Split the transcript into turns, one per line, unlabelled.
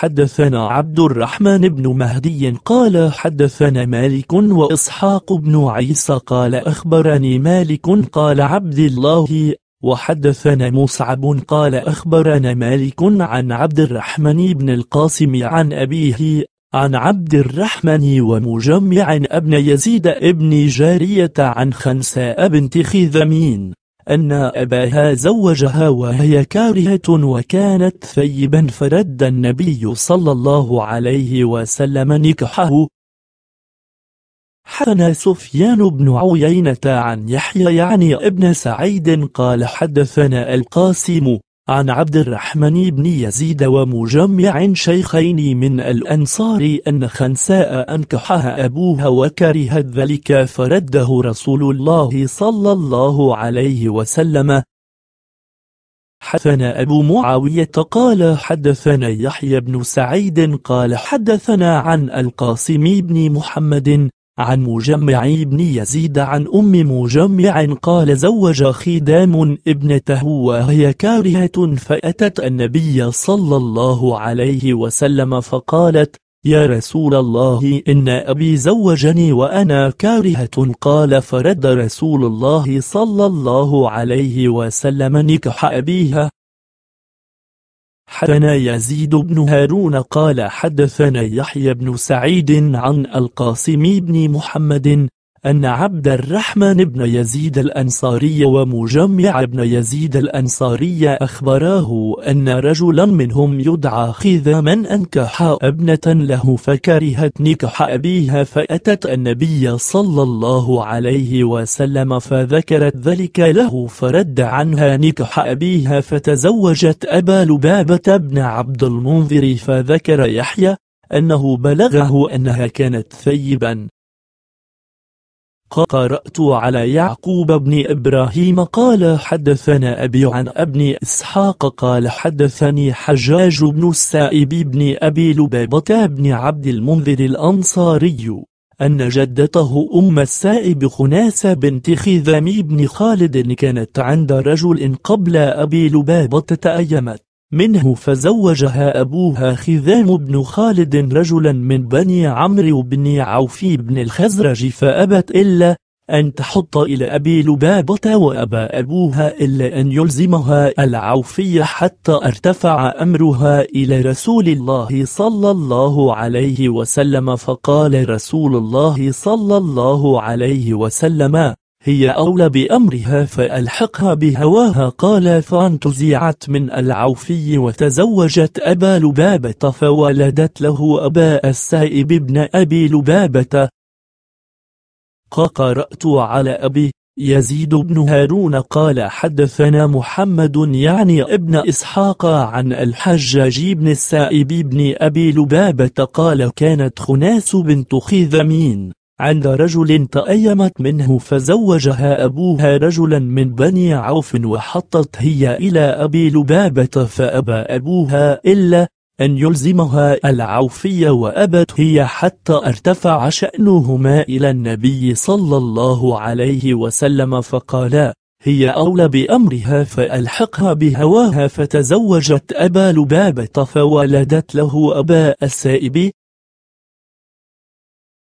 حدثنا عبد الرحمن بن مهدي قال حدثنا مالك وإسحاق بن عيسى قال أخبرني مالك قال عبد الله وحدثنا مصعب قال أخبرنا مالك عن عبد الرحمن بن القاسم عن أبيه عن عبد الرحمن ومجمع ابن يزيد ابن جارية عن خنساء بنت خذمين أن أباها زوجها وهي كارهة وكانت ثيبا فرد النبي صلى الله عليه وسلم نكحه حدثنا سفيان بن عيينة عن يحيى يعني ابن سعيد قال حدثنا القاسم عن عبد الرحمن بن يزيد ومجمع شيخين من الأنصار أن خنساء أنكحها أبوها وكرهت ذلك فرده رسول الله صلى الله عليه وسلم حدثنا أبو معاوية قال حدثنا يحيى بن سعيد قال حدثنا عن القاسم بن محمد عن مجمع ابن يزيد عن أم مجمع قال زوج خدام ابنته وهي كارهة فأتت النبي صلى الله عليه وسلم فقالت يا رسول الله إن أبي زوجني وأنا كارهة قال فرد رسول الله صلى الله عليه وسلم نكح أبيها حدثنا يزيد بن هارون قال حدثنا يحيى بن سعيد عن القاسم بن محمد أن عبد الرحمن بن يزيد الأنصاري ومجمع بن يزيد الأنصاري أخبراه أن رجلا منهم يدعى خذاما أنكح ابنة له فكرهت نكح أبيها فأتت النبي صلى الله عليه وسلم فذكرت ذلك له فرد عنها نكح أبيها فتزوجت أبا لبابة بن عبد المنذر فذكر يحيى أنه بلغه أنها كانت ثيبا قرأت على يعقوب بن إبراهيم قال حدثنا أبي عن ابن إسحاق قال حدثني حجاج بن السائب بن أبي لبابة بن عبد المنذر الأنصاري أن جدته أم السائب خناسة بنت خذام بن خالد كانت عند رجل قبل أبي لبابة تأيمت منه فزوجها أبوها خذام بن خالد رجلا من بني عمرو بن عوف بن الخزرج فأبت إلا أن تحط إلى أبي لبابة وأبى أبوها إلا أن يلزمها العوفية حتى ارتفع أمرها إلى رسول الله صلى الله عليه وسلم فقال رسول الله صلى الله عليه وسلم هي أولى بأمرها فألحقها بهواها قال فانتزعت من العوفي وتزوجت أبا لبابة فولدت له أبا السائب ابن أبي لبابة قرأت على أبي يزيد بن هارون قال حدثنا محمد يعني ابن إسحاق عن الحجاج بن السائب بن أبي لبابة قال كانت خناس بنت خذمين عند رجل تأيمت منه فزوجها أبوها رجلا من بني عوف وحطت هي إلى أبي لبابة فأبى أبوها إلا أن يلزمها العوفية وأبت هي حتى ارتفع شأنهما إلى النبي صلى الله عليه وسلم فقالا هي أولى بأمرها فألحقها بهواها فتزوجت أبا لبابة فولدت له أبا السائب